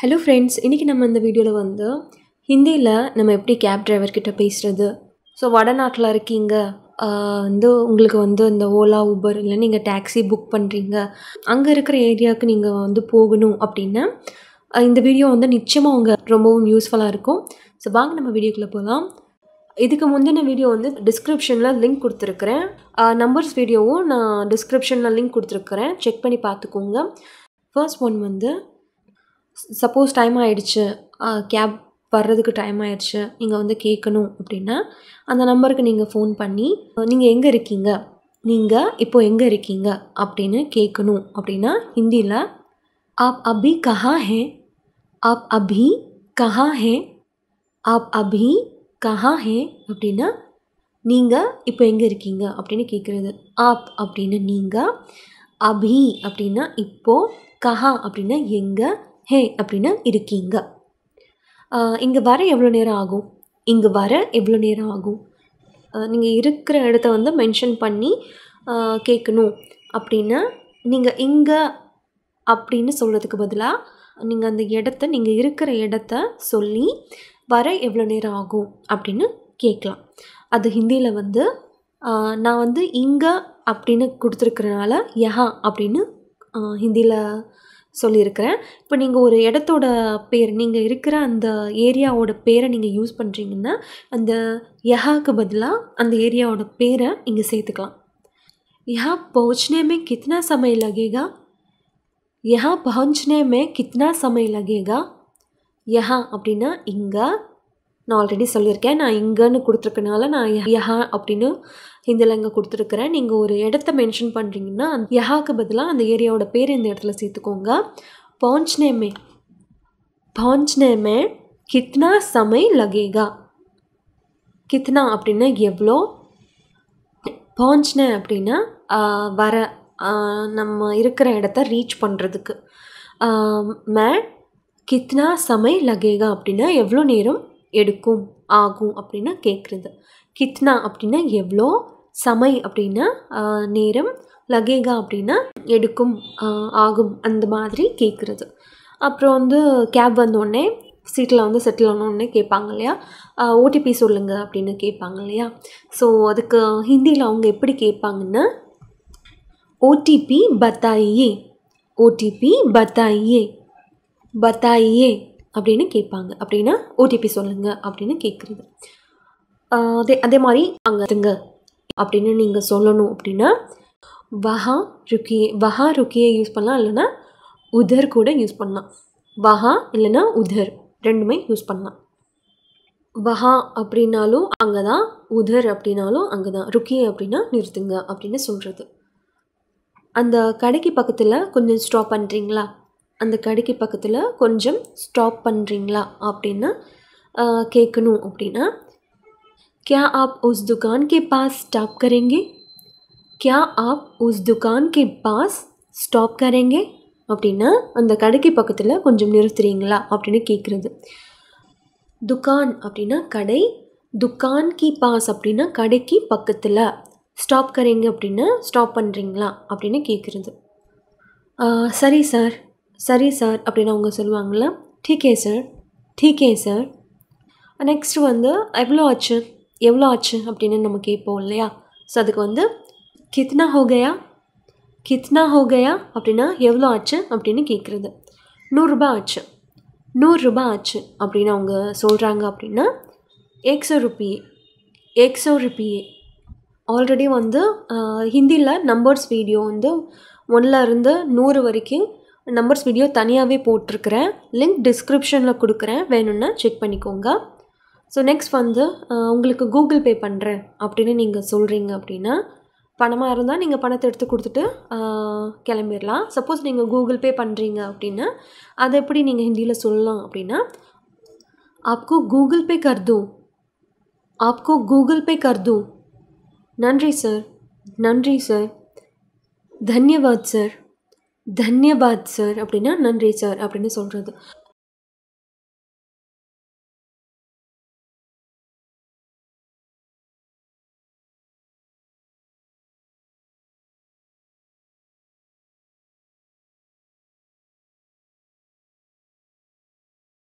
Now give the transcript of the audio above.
hello friends இன்றைக்கி நம்ம இந்த வீடியோவில் வந்து ஹிந்தியில் நம்ம எப்படி கேப் டிரைவர்கிட்ட பேசுகிறது ஸோ வடநாட்டில் இருக்கீங்க வந்து உங்களுக்கு வந்து இந்த ஓலா ஊபர் இல்லை நீங்கள் டேக்ஸி புக் பண்ணுறீங்க அங்கே இருக்கிற ஏரியாவுக்கு நீங்கள் வந்து போகணும் அப்படின்னா இந்த வீடியோ வந்து நிச்சயமாக அவங்க ரொம்பவும் யூஸ்ஃபுல்லாக இருக்கும் ஸோ வாங்க நம்ம வீடியோக்குள்ளே போகலாம் இதுக்கு முந்தின வீடியோ வந்து டிஸ்கிரிப்ஷனில் லிங்க் கொடுத்துருக்குறேன் நம்பர்ஸ் வீடியோவும் நான் டிஸ்கிரிப்ஷனில் லிங்க் கொடுத்துருக்குறேன் செக் பண்ணி பார்த்துக்கோங்க ஃபர்ஸ்ட் ஒன் வந்து சப்போஸ் டைம் ஆகிடுச்சு கேப் வர்றதுக்கு டைம் ஆயிடுச்சு நீங்கள் வந்து கேட்கணும் அப்படின்னா அந்த நம்பருக்கு நீங்கள் ஃபோன் பண்ணி நீங்கள் எங்கே இருக்கீங்க நீங்கள் இப்போ எங்கே இருக்கீங்க அப்படின்னு கேட்கணும் அப்படின்னா ஹிந்தியில் ஆப் அபி கஹா ஹே ஆப் அபி கஹா ஹே ஆப் அபி கஹா ஹே அப்படின்னா நீங்கள் இப்போ எங்கே இருக்கீங்க அப்படின்னு கேட்குறது ஆப் அப்படின்னு நீங்கள் அபி அப்படின்னா இப்போது கஹா அப்படின்னா எங்கே ஹே அப்படின்னு இருக்கீங்க இங்கே வர எவ்வளோ நேரம் ஆகும் இங்கே வர எவ்வளோ நேரம் ஆகும் நீங்கள் இருக்கிற இடத்த வந்து மென்ஷன் பண்ணி கேட்கணும் அப்படின்னா நீங்கள் இங்கே அப்படின்னு சொல்கிறதுக்கு பதிலாக நீங்கள் அந்த இடத்த நீங்கள் இருக்கிற இடத்த சொல்லி வர எவ்வளோ நேரம் ஆகும் அப்படின்னு கேட்கலாம் அது ஹிந்தியில் வந்து நான் வந்து இங்கே அப்படின்னு கொடுத்துருக்கறனால யஹா அப்படின்னு ஹிந்தியில் சொல்லியிருக்கிறேன் இப்போ நீங்கள் ஒரு இடத்தோட பேர் நீங்கள் இருக்கிற அந்த ஏரியாவோட பேரை நீங்கள் யூஸ் பண்ணுறீங்கன்னா அந்த யஹாக்கு பதிலாக அந்த ஏரியாவோட பேரை இங்கே சேர்த்துக்கலாம் யஹா பௌச்சினேமே கித்னா சமய லகேகா யஹா यहाँ கித்னா சமய லகேகா யஹா அப்படின்னா இங்கே நான் ஆல்ரெடி சொல்லியிருக்கேன் நான் இங்கேன்னு கொடுத்துருக்கனால நான் யஹா அப்படின்னு ஹிந்தியில் இங்கே கொடுத்துருக்குறேன் நீங்கள் ஒரு இடத்த மென்ஷன் பண்ணுறீங்கன்னா அந்த யஹாக்கு பதிலாக அந்த ஏரியாவோட பேர் இந்த இடத்துல சேர்த்துக்கோங்க பாஞ்ச் நேமே கித்னா சமை லகேகா கித்னா அப்படின்னா எவ்வளோ பாஞ்ச்னே அப்படின்னா வர நம்ம இருக்கிற இடத்த ரீச் பண்ணுறதுக்கு மே கித்னா சமை லகேகா அப்படின்னா எவ்வளோ நேரம் எடுக்கும் ஆகும் அப்படின்னா கேட்குறது கித்னா அப்படின்னா எவ்வளோ சமை அப்படின்னா நேரம் லகேகா அப்படின்னா எடுக்கும் ஆகும் அந்த மாதிரி கேட்குறது அப்புறம் வந்து கேப் வந்தோடனே சீட்டில் வந்து செட்டில் ஆனோடனே கேட்பாங்க இல்லையா ஓடிபி சொல்லுங்க அப்படின்னு கேட்பாங்க இல்லையா ஸோ அதுக்கு ஹிந்தியில் அவங்க எப்படி கேட்பாங்கன்னா ஓடிபி பத்தாயே ஓடிபி பத்தாயே பத்தாயே அப்படின்னு கேட்பாங்க அப்படின்னா ஓடிபி சொல்லுங்கள் அப்படின்னு கேட்குறது அதே அதே மாதிரி அங்கே இருங்க அப்படின்னு நீங்கள் சொல்லணும் அப்படின்னா வஹா ருக்கியை வஹா ருக்கியை யூஸ் பண்ணலாம் இல்லைன்னா உதர் கூட யூஸ் பண்ணலாம் வஹா இல்லைன்னா உதர் ரெண்டுமே யூஸ் பண்ணலாம் வஹா அப்படின்னாலும் அங்கே தான் உதர் அப்படின்னாலும் அங்கே தான் ருக்கி அப்படின்னா நிறுத்துங்க அப்படின்னு சொல்கிறது அந்த கடைக்கு பக்கத்தில் கொஞ்சம் ஸ்டாப் பண்ணுறீங்களா அந்த கடைக்கு பக்கத்தில் கொஞ்சம் ஸ்டாப் பண்ணுறீங்களா அப்படின்னா கேட்கணும் அப்படின்னா கியா ஆப் உஸ் दुकान के पास स्टॉप करेंगे क्या आप उस दुकान ஸ்டாப் கரேங்க அப்படின்னா அந்த கடைக்கு பக்கத்தில் கொஞ்சம் நிறுத்துறீங்களா அப்படின்னு கேட்குறது துக்கான் அப்படின்னா கடை துக்கான் கி பாஸ் அப்படின்னா கடைக்கு பக்கத்தில் ஸ்டாப் கரேங்க அப்படின்னா ஸ்டாப் பண்ணுறீங்களா அப்படின்னு கேட்குறது சரி சார் சரி சார் அப்படின்னு அவங்க சொல்லுவாங்களா டீகே சார் டீகே சார் நெக்ஸ்ட் வந்து எவ்வளோ ஆச்சு எவ்வளோ ஆச்சு அப்படின்னு நம்ம கேட்போம் இல்லையா ஸோ அதுக்கு வந்து கித்னா ஹோகையா கித்னா ஹோகையா அப்படின்னா எவ்வளோ ஆச்சு அப்படின்னு கேட்குறது நூறுரூபா ஆச்சு நூறுரூபா ஆச்சு அப்படின்னு அவங்க சொல்கிறாங்க அப்படின்னா எக்ஸோ ருப்பியே எக்ஸோ ருப்பியே ஆல்ரெடி வந்து ஹிந்தியில் நம்பர்ஸ் வீடியோ வந்து ஒன்றில் இருந்து நூறு வரைக்கும் நம்பர்ஸ் வீடியோ தனியாகவே போட்டிருக்கிறேன் லிங்க் டிஸ்கிரிப்ஷனில் கொடுக்குறேன் வேணும்னா செக் பண்ணிக்கோங்க ஸோ நெக்ஸ்ட் வந்து உங்களுக்கு கூகுள் பே பண்ணுறேன் அப்படின்னு நீங்கள் சொல்கிறீங்க அப்படின்னா பணமாக இருந்தால் நீங்கள் பணத்தை எடுத்து கொடுத்துட்டு கிளம்பிடலாம் சப்போஸ் நீங்கள் கூகுள் பே பண்ணுறீங்க அப்படின்னா அதை எப்படி நீங்கள் ஹிந்தியில் சொல்லலாம் அப்படின்னா ஆப்கோ கூகுள் பே கருதும் ஆப்கோ கூகுள் பே கருதும் நன்றி சார் நன்றி சார் தன்யவாத் சார் தன்யபாத் சார் அப்படின்னா நன்றி சார் அப்படின்னு சொல்கிறது